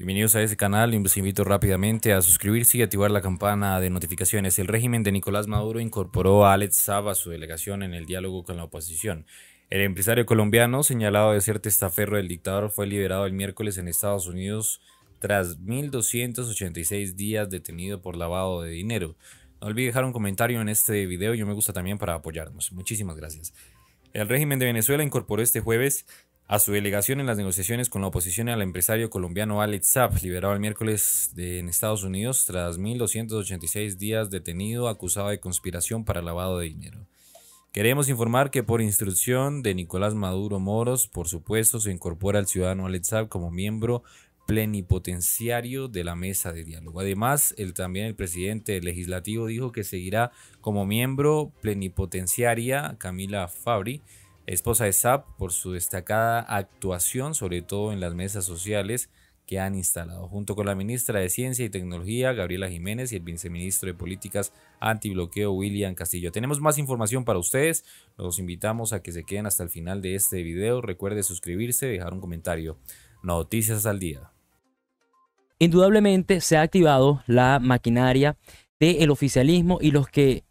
Bienvenidos a este canal, y los invito rápidamente a suscribirse y activar la campana de notificaciones. El régimen de Nicolás Maduro incorporó a Alex Saba su delegación en el diálogo con la oposición. El empresario colombiano, señalado de ser testaferro del dictador, fue liberado el miércoles en Estados Unidos tras 1.286 días detenido por lavado de dinero. No olvide dejar un comentario en este video y un me gusta también para apoyarnos. Muchísimas gracias. El régimen de Venezuela incorporó este jueves a su delegación en las negociaciones con la oposición al empresario colombiano Alex Zapp, liberado el miércoles en Estados Unidos tras 1.286 días detenido acusado de conspiración para lavado de dinero. Queremos informar que por instrucción de Nicolás Maduro Moros, por supuesto, se incorpora al ciudadano Alex Zapp como miembro plenipotenciario de la mesa de diálogo. Además, el, también el presidente legislativo dijo que seguirá como miembro plenipotenciaria Camila Fabri esposa de SAP, por su destacada actuación, sobre todo en las mesas sociales que han instalado, junto con la ministra de Ciencia y Tecnología, Gabriela Jiménez, y el viceministro de Políticas Antibloqueo, William Castillo. Tenemos más información para ustedes, los invitamos a que se queden hasta el final de este video, recuerde suscribirse, y dejar un comentario. Noticias al día. Indudablemente se ha activado la maquinaria del oficialismo y los que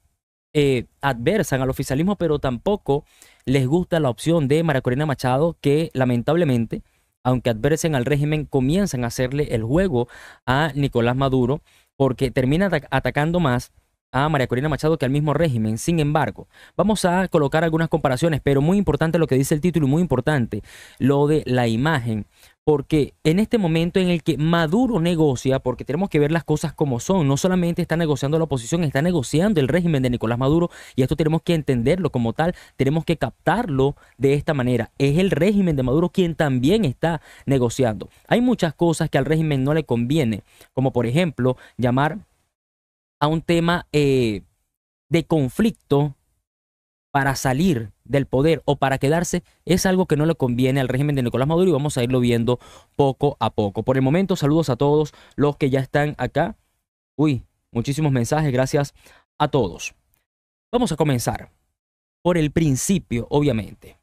eh, adversan al oficialismo, pero tampoco les gusta la opción de Maracorina Machado, que lamentablemente, aunque adversen al régimen, comienzan a hacerle el juego a Nicolás Maduro, porque termina atacando más a María Corina Machado que al mismo régimen. Sin embargo, vamos a colocar algunas comparaciones, pero muy importante lo que dice el título y muy importante lo de la imagen. Porque en este momento en el que Maduro negocia, porque tenemos que ver las cosas como son, no solamente está negociando la oposición, está negociando el régimen de Nicolás Maduro y esto tenemos que entenderlo como tal, tenemos que captarlo de esta manera. Es el régimen de Maduro quien también está negociando. Hay muchas cosas que al régimen no le conviene, como por ejemplo llamar a un tema eh, de conflicto para salir del poder o para quedarse es algo que no le conviene al régimen de Nicolás Maduro y vamos a irlo viendo poco a poco. Por el momento, saludos a todos los que ya están acá. Uy, muchísimos mensajes, gracias a todos. Vamos a comenzar por el principio, obviamente.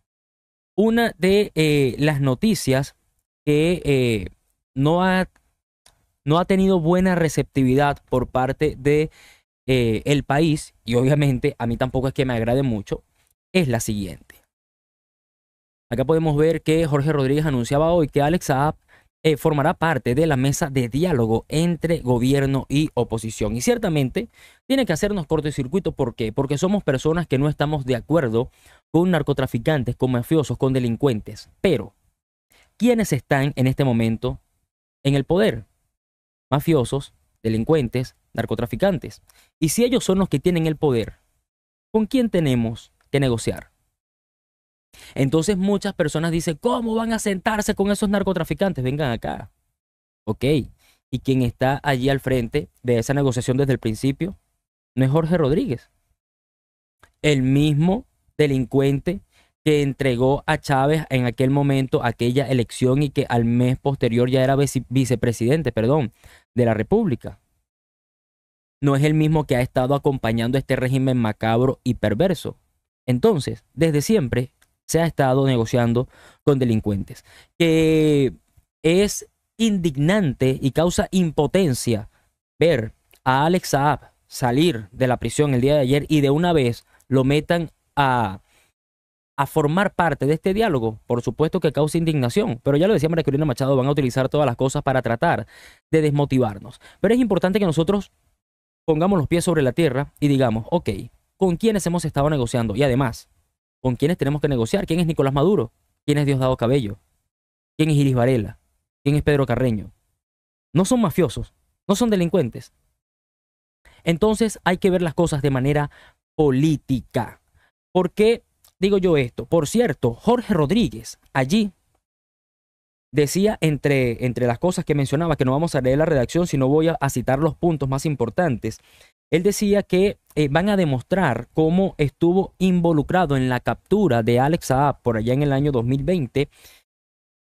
Una de eh, las noticias que eh, no ha no ha tenido buena receptividad por parte de eh, el país, y obviamente a mí tampoco es que me agrade mucho, es la siguiente. Acá podemos ver que Jorge Rodríguez anunciaba hoy que Alex Saab eh, formará parte de la mesa de diálogo entre gobierno y oposición. Y ciertamente tiene que hacernos cortocircuito. ¿Por qué? Porque somos personas que no estamos de acuerdo con narcotraficantes, con mafiosos, con delincuentes. Pero, ¿quiénes están en este momento en el poder? mafiosos, delincuentes, narcotraficantes. Y si ellos son los que tienen el poder, ¿con quién tenemos que negociar? Entonces muchas personas dicen, ¿cómo van a sentarse con esos narcotraficantes? Vengan acá. Ok. ¿Y quien está allí al frente de esa negociación desde el principio? No es Jorge Rodríguez. El mismo delincuente que entregó a Chávez en aquel momento aquella elección y que al mes posterior ya era vicepresidente, perdón, de la República. No es el mismo que ha estado acompañando este régimen macabro y perverso. Entonces, desde siempre se ha estado negociando con delincuentes, que es indignante y causa impotencia ver a Alex Saab salir de la prisión el día de ayer y de una vez lo metan a a formar parte de este diálogo, por supuesto que causa indignación, pero ya lo decía María Corina Machado, van a utilizar todas las cosas para tratar de desmotivarnos. Pero es importante que nosotros pongamos los pies sobre la tierra y digamos, ok, ¿con quiénes hemos estado negociando? Y además, ¿con quiénes tenemos que negociar? ¿Quién es Nicolás Maduro? ¿Quién es Diosdado Cabello? ¿Quién es Iris Varela? ¿Quién es Pedro Carreño? No son mafiosos, no son delincuentes. Entonces hay que ver las cosas de manera política. ¿Por qué digo yo esto. Por cierto, Jorge Rodríguez, allí, decía entre, entre las cosas que mencionaba, que no vamos a leer la redacción, sino voy a, citar los puntos más importantes. Él decía que eh, van a demostrar cómo estuvo involucrado en la captura de Alex Saab por allá en el año 2020,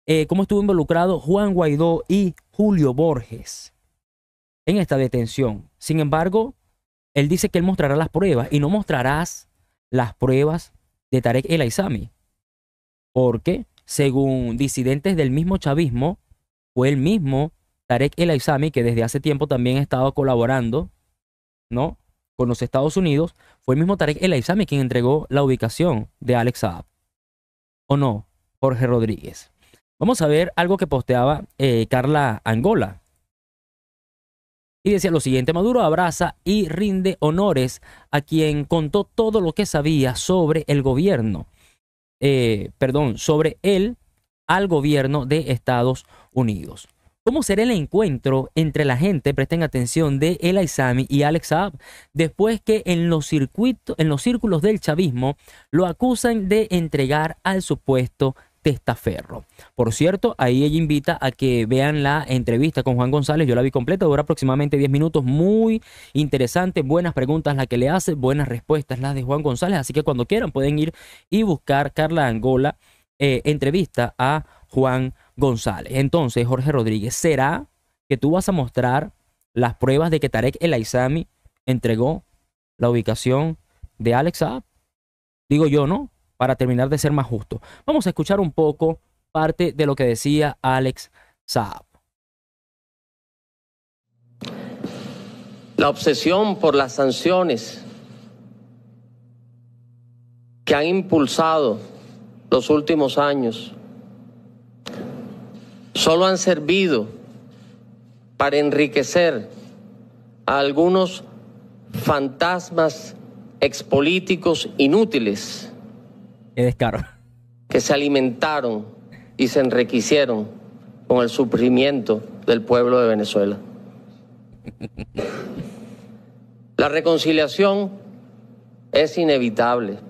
eh, cómo estuvo involucrado Juan Guaidó y Julio Borges en esta detención. Sin embargo, él dice que él mostrará las pruebas y no mostrarás las pruebas de Tarek El Aizami. Porque, según disidentes del mismo chavismo, fue el mismo Tarek El Aizami que desde hace tiempo también estaba colaborando, ¿no? Con los Estados Unidos, fue el mismo Tarek El Aizami quien entregó la ubicación de Alex Saab. ¿O no? Jorge Rodríguez. Vamos a ver algo que posteaba eh, Carla Angola. Y decía lo siguiente, Maduro abraza y rinde honores a quien contó todo lo que sabía sobre el gobierno, eh, perdón, sobre él al gobierno de Estados Unidos. ¿Cómo será el encuentro entre la gente, presten atención, de El Aizami y Alex Saab después que en los, circuitos, en los círculos del chavismo lo acusan de entregar al supuesto Testaferro. Por cierto, ahí ella invita a que vean la entrevista con Juan González. Yo la vi completa, dura aproximadamente 10 minutos. Muy interesante, buenas preguntas las que le hace, buenas respuestas las de Juan González. Así que cuando quieran pueden ir y buscar Carla Angola, eh, entrevista a Juan González. Entonces, Jorge Rodríguez, ¿será que tú vas a mostrar las pruebas de que Tarek El Aizami entregó la ubicación de Alex Digo yo, ¿no? para terminar de ser más justo. Vamos a escuchar un poco parte de lo que decía Alex Saab. La obsesión por las sanciones que han impulsado los últimos años solo han servido para enriquecer a algunos fantasmas expolíticos inútiles que se alimentaron y se enriquecieron con el sufrimiento del pueblo de Venezuela. La reconciliación es inevitable.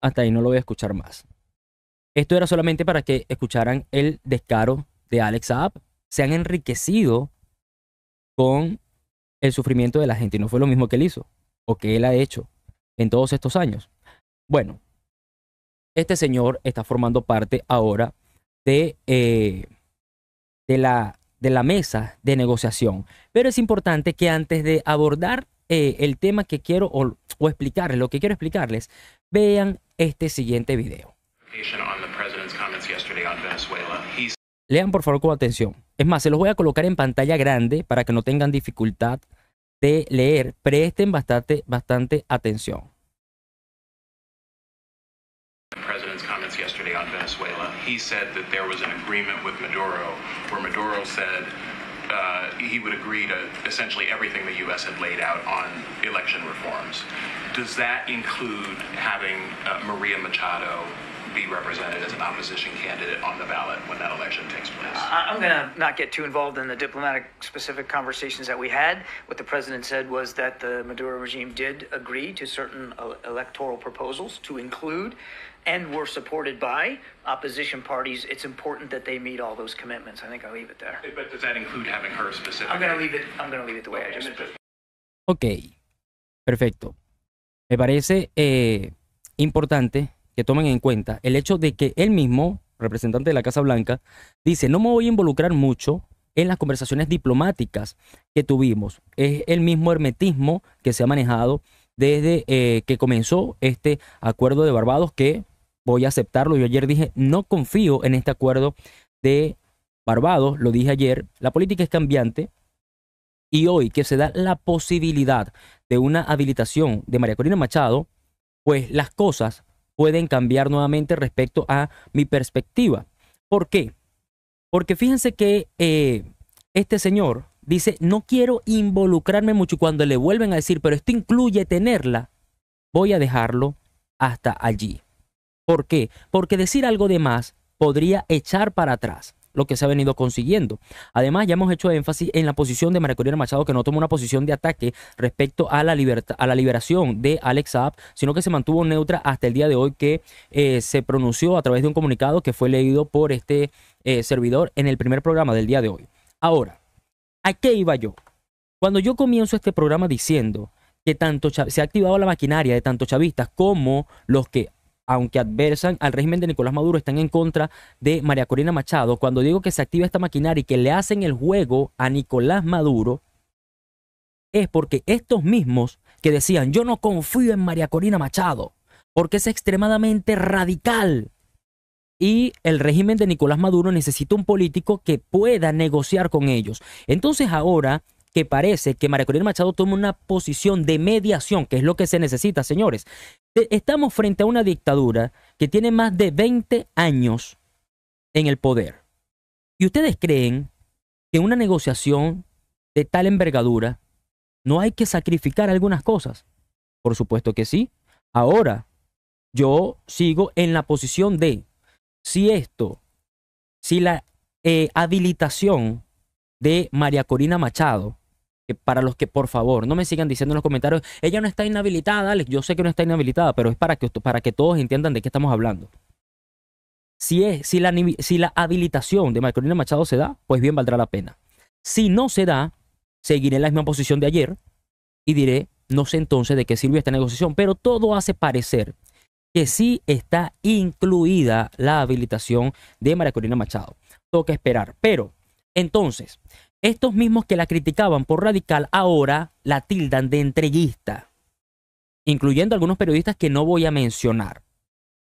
Hasta ahí no lo voy a escuchar más. Esto era solamente para que escucharan el descaro de Alex Saab. Se han enriquecido con el sufrimiento de la gente y no fue lo mismo que él hizo o que él ha hecho en todos estos años. Bueno, este señor está formando parte ahora de, eh, de, la, de la mesa de negociación. Pero es importante que antes de abordar eh, el tema que quiero o, o, explicarles, lo que quiero explicarles, vean este siguiente video. Lean por favor con atención. Es más, se los voy a colocar en pantalla grande para que no tengan dificultad de leer. Presten bastante, bastante atención. he said that there was an agreement with Maduro where Maduro said uh, he would agree to essentially everything the U.S. had laid out on election reforms. Does that include having uh, Maria Machado be represented as an opposition candidate on the ballot when that election takes place? Uh, I'm going to not get too involved in the diplomatic specific conversations that we had. What the president said was that the Maduro regime did agree to certain electoral proposals to include and were supported by opposition parties, it's important that they meet all those commitments. I think I'll leave it there. But does that include having her specifically? I'm going to leave it. I'm going to leave it the way I just. Okay, perfecto. Me parece eh, importante que tomen en cuenta el hecho de que él mismo, representante de la Casa Blanca, dice, no me voy a involucrar mucho en las conversaciones diplomáticas que tuvimos. Es el mismo hermetismo que se ha manejado desde eh, que comenzó este acuerdo de Barbados que voy a aceptarlo. Yo ayer dije, no confío en este acuerdo de Barbados, lo dije ayer, la política es cambiante y hoy que se da la posibilidad de una habilitación de María Corina Machado, pues las cosas pueden cambiar nuevamente respecto a mi perspectiva. ¿Por qué? Porque fíjense que eh, este señor dice, no quiero involucrarme mucho. Cuando le vuelven a decir, pero esto incluye tenerla, voy a dejarlo hasta allí. ¿Por qué? Porque decir algo de más podría echar para atrás lo que se ha venido consiguiendo. Además, ya hemos hecho énfasis en la posición de María Machado, que no tomó una posición de ataque respecto a la, a la liberación de Alex Saab, sino que se mantuvo neutra hasta el día de hoy que eh, se pronunció a través de un comunicado que fue leído por este eh, servidor en el primer programa del día de hoy. Ahora, ¿a qué iba yo? Cuando yo comienzo este programa diciendo que tanto se ha activado la maquinaria de tanto chavistas como los que aunque adversan al régimen de Nicolás Maduro, están en contra de María Corina Machado. Cuando digo que se activa esta maquinaria y que le hacen el juego a Nicolás Maduro, es porque estos mismos que decían, yo no confío en María Corina Machado, porque es extremadamente radical. Y el régimen de Nicolás Maduro necesita un político que pueda negociar con ellos. Entonces ahora que parece que María Corina Machado toma una posición de mediación, que es lo que se necesita, señores. Estamos frente a una dictadura que tiene más de 20 años en el poder. ¿Y ustedes creen que en una negociación de tal envergadura no hay que sacrificar algunas cosas? Por supuesto que sí. Ahora, yo sigo en la posición de si esto, si la eh, habilitación de María Corina Machado para los que por favor no me sigan diciendo en los comentarios, ella no está inhabilitada, Alex, yo sé que no está inhabilitada, pero es para que, para que todos entiendan de qué estamos hablando. Si, es, si, la, si la habilitación de Corina Machado se da, pues bien valdrá la pena. Si no se da, seguiré en la misma posición de ayer y diré, no sé entonces de qué sirve esta negociación, pero todo hace parecer que sí está incluida la habilitación de María Corina Machado. Toca esperar, pero entonces, estos mismos que la criticaban por radical ahora la tildan de entreguista, incluyendo algunos periodistas que no voy a mencionar.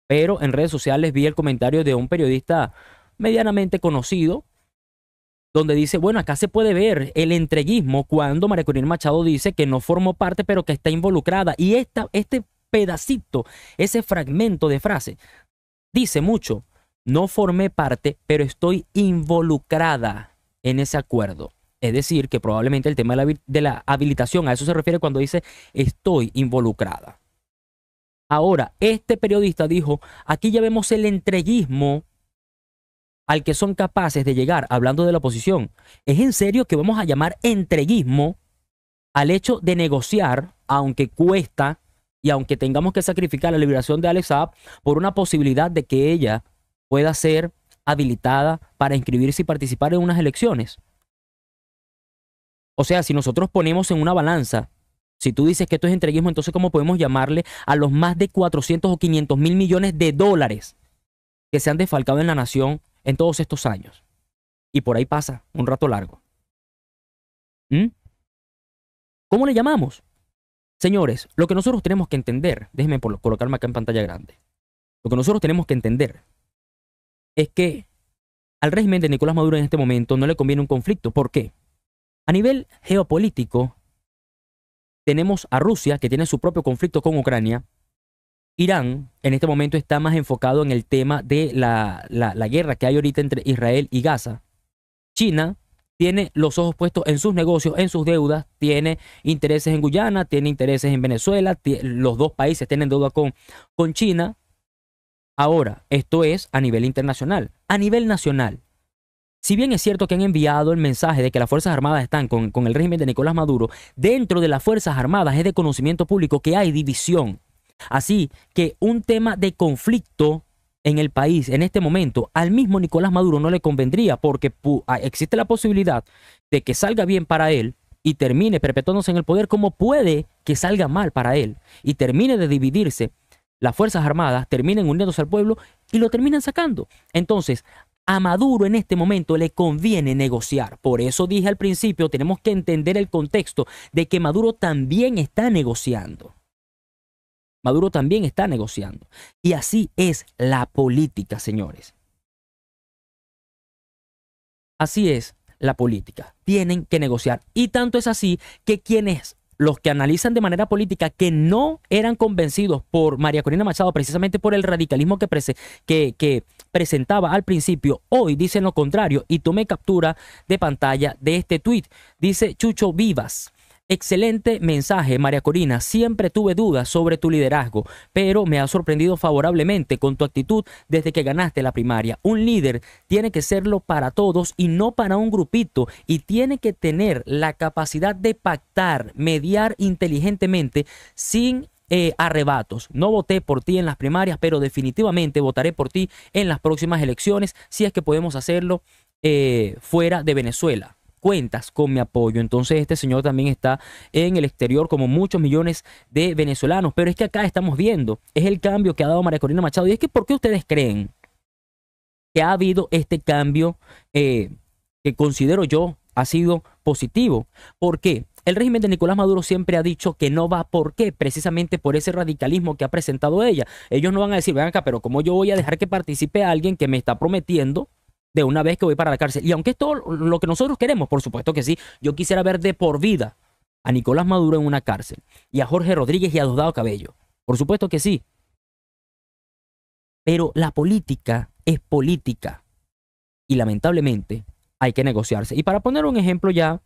Pero en redes sociales vi el comentario de un periodista medianamente conocido, donde dice, bueno, acá se puede ver el entreguismo cuando María Corina Machado dice que no formó parte, pero que está involucrada. Y este pedacito, ese fragmento de frase, dice mucho, no formé parte, pero estoy involucrada en ese acuerdo. Es decir, que probablemente el tema de la, habilitación, a eso se refiere cuando dice estoy involucrada. Ahora, este periodista dijo, aquí ya vemos el entreguismo al que son capaces de llegar hablando de la oposición. ¿Es en serio que vamos a llamar entreguismo al hecho de negociar, aunque cuesta y aunque tengamos que sacrificar la liberación de Alex por una posibilidad de que ella pueda ser habilitada para inscribirse y participar en unas elecciones. O sea, si nosotros ponemos en una balanza, si tú dices que esto es entreguismo, entonces ¿cómo podemos llamarle a los más de 400 o 500 mil millones de dólares que se han desfalcado en la nación en todos estos años? Y por ahí pasa un rato largo. ¿Mm? ¿Cómo le llamamos? Señores, lo que nosotros tenemos que entender, déjenme colocarme acá en pantalla grande, lo que nosotros tenemos que entender es que al régimen de Nicolás Maduro en este momento no le conviene un conflicto. ¿Por qué? A nivel geopolítico, tenemos a Rusia, que tiene su propio conflicto con Ucrania. Irán en este momento está más enfocado en el tema de la, la, guerra que hay ahorita entre Israel y Gaza. China tiene los ojos puestos en sus negocios, en sus deudas, tiene intereses en Guyana, tiene intereses en Venezuela, los dos países tienen deuda con, con China, Ahora, esto es a nivel internacional. A nivel nacional, si bien es cierto que han enviado el mensaje de que las Fuerzas Armadas están con, el régimen de Nicolás Maduro, dentro de las Fuerzas Armadas es de conocimiento público que hay división. Así que un tema de conflicto en el país en este momento al mismo Nicolás Maduro no le convendría porque ah, existe la posibilidad de que salga bien para él y termine perpetuándose en el poder como puede que salga mal para él y termine de dividirse las Fuerzas Armadas terminan uniéndose al pueblo y lo terminan sacando. Entonces, a Maduro en este momento le conviene negociar. Por eso dije al principio, tenemos que entender el contexto de que Maduro también está negociando. Maduro también está negociando. Y así es la política, señores. Así es la política. Tienen que negociar. Y tanto es así que quienes los que analizan de manera política que no eran convencidos por María Corina Machado, precisamente por el radicalismo que, presentaba al principio, hoy dicen lo contrario. Y tome captura de pantalla de este tuit. Dice Chucho Vivas. Excelente mensaje, María Corina. Siempre tuve dudas sobre tu liderazgo, pero me ha sorprendido favorablemente con tu actitud desde que ganaste la primaria. Un líder tiene que serlo para todos y no para un grupito y tiene que tener la capacidad de pactar, mediar inteligentemente sin eh, arrebatos. No voté por ti en las primarias, pero definitivamente votaré por ti en las próximas elecciones si es que podemos hacerlo eh, fuera de Venezuela cuentas con mi apoyo. Entonces este señor también está en el exterior como muchos millones de venezolanos. Pero es que acá estamos viendo, es el cambio que ha dado María Corina Machado. Y es que, ¿por qué ustedes creen que ha habido este cambio eh, que considero yo ha sido positivo? ¿Por qué? El régimen de Nicolás Maduro siempre ha dicho que no va. ¿Por qué? Precisamente por ese radicalismo que ha presentado ella. Ellos no van a decir, ven acá, pero como yo voy a dejar que participe alguien que me está prometiendo de una vez que voy para la cárcel. Y aunque es todo lo que nosotros queremos, por supuesto que sí, yo quisiera ver de por vida a Nicolás Maduro en una cárcel y a Jorge Rodríguez y a Dudado Cabello. Por supuesto que sí. Pero la política es política y lamentablemente hay que negociarse. Y para poner un ejemplo ya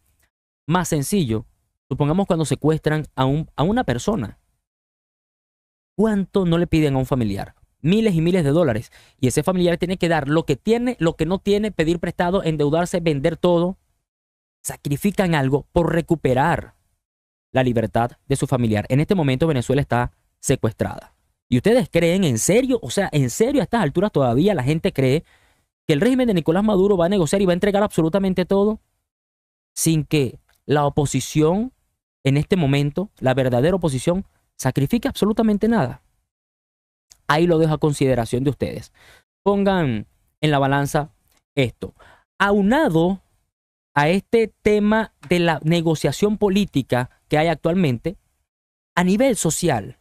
más sencillo, supongamos cuando secuestran a, a una persona. ¿Cuánto no le piden a un familiar? miles y miles de dólares. Y ese familiar tiene que dar lo que tiene, lo que no tiene, pedir prestado, endeudarse, vender todo. Sacrifican algo por recuperar la libertad de su familiar. En este momento Venezuela está secuestrada. ¿Y ustedes creen en serio? O sea, en serio a estas alturas todavía la gente cree que el régimen de Nicolás Maduro va a negociar y va a entregar absolutamente todo sin que la oposición en este momento, la verdadera oposición, sacrifique absolutamente nada. Ahí lo dejo a consideración de ustedes. Pongan en la balanza esto. Aunado a este tema de la negociación política que hay actualmente, a nivel social,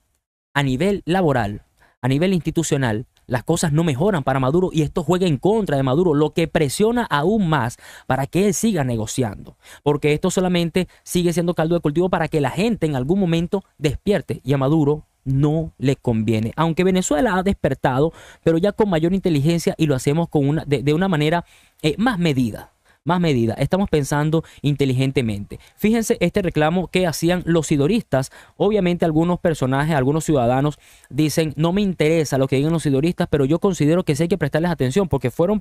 a nivel laboral, a nivel institucional, las cosas no mejoran para Maduro y esto juega en contra de Maduro, lo que presiona aún más para que él siga negociando, porque esto solamente sigue siendo caldo de cultivo para que la gente en algún momento despierte y a Maduro no le conviene. Aunque Venezuela ha despertado, pero ya con mayor inteligencia y lo hacemos con una, de, una manera eh, más medida. Más medida, estamos pensando inteligentemente. Fíjense este reclamo que hacían los sidoristas. Obviamente algunos personajes, algunos ciudadanos dicen, no me interesa lo que digan los sidoristas, pero yo considero que sí hay que prestarles atención porque fueron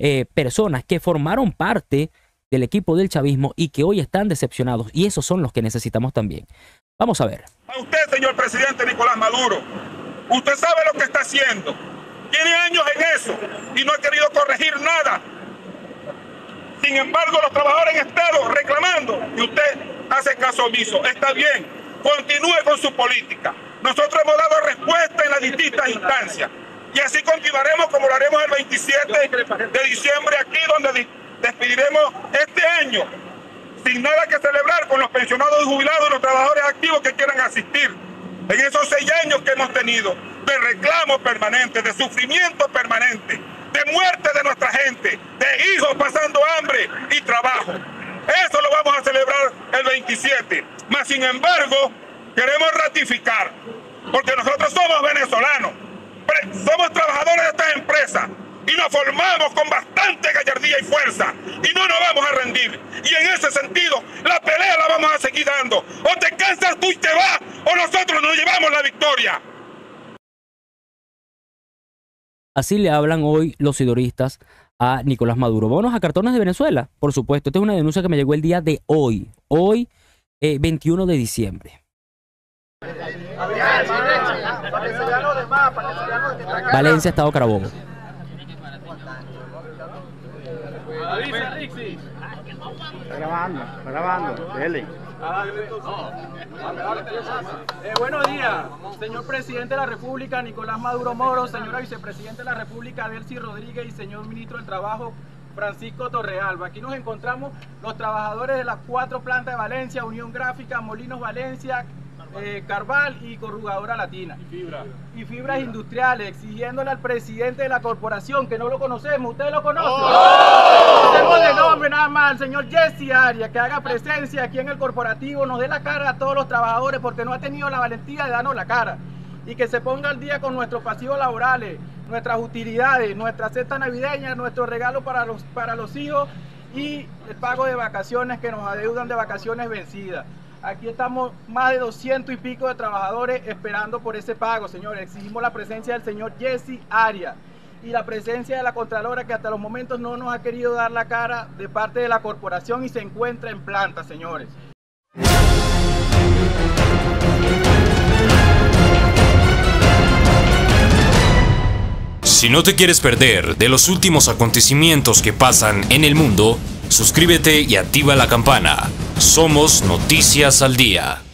eh, personas que formaron parte del equipo del chavismo y que hoy están decepcionados. Y esos son los que necesitamos también. Vamos a ver. A usted, señor presidente Nicolás Maduro, usted sabe lo que está haciendo. Tiene años en eso y no ha querido corregir nada. Sin embargo, los trabajadores han estado reclamando y usted hace caso omiso. Está bien, continúe con su política. Nosotros hemos dado respuesta en las distintas instancias y así continuaremos como lo haremos el 27 de diciembre aquí, donde despediremos este año sin nada que celebrar con los pensionados y jubilados y los trabajadores activos que quieran asistir. En esos seis años que hemos tenido de reclamo permanente, de sufrimiento permanente, de muerte de nuestra gente, de hijos pasando hambre y trabajo. Eso lo vamos a celebrar el 27. Mas sin embargo, queremos ratificar, porque nosotros somos venezolanos, somos trabajadores de estas empresas, y nos formamos con bastante gallardía y fuerza y no nos vamos a rendir. Y en ese sentido, la pelea la vamos a seguir dando. O te cansas tú y te vas, o nosotros nos llevamos la victoria. Así le hablan hoy los sidoristas a Nicolás Maduro. Vámonos a cartones de Venezuela, por supuesto. Esta es una denuncia que me llegó el día de hoy, hoy 21 eh, de diciembre. Valencia, Estado Carabobo. Grabando, grabando, dele. Eh, buenos días, señor presidente de la República, Nicolás Maduro Moro, señora vicepresidenta de la República, Delcy Rodríguez y señor ministro del Trabajo, Francisco Torrealba. Aquí nos encontramos los trabajadores de las cuatro plantas de Valencia, Unión Gráfica, Molinos Valencia, eh, Carval y Corrugadora Latina. Y, y fibras industriales, exigiéndole al presidente de la corporación, que no lo conocemos, ¿ustedes lo conocen? ¡Oh! de oh. nombre nada más al señor Jesse Aria que haga presencia aquí en el corporativo, nos dé la cara a todos los trabajadores porque no ha tenido la valentía de darnos la cara y que se ponga al día con nuestros pasivos laborales, nuestras utilidades, nuestra cesta navideña, nuestro regalo para los, para los hijos y el pago de vacaciones que nos adeudan de vacaciones vencidas. Aquí estamos más de 200 y pico de trabajadores esperando por ese pago, señores. Exigimos la presencia del señor Jesse Arias y la presencia de la Contralora que hasta los momentos no nos ha querido dar la cara de parte de la corporación y se encuentra en planta, señores. Si no te quieres perder de los últimos acontecimientos que pasan en el mundo, suscríbete y activa la campana. Somos Noticias al Día.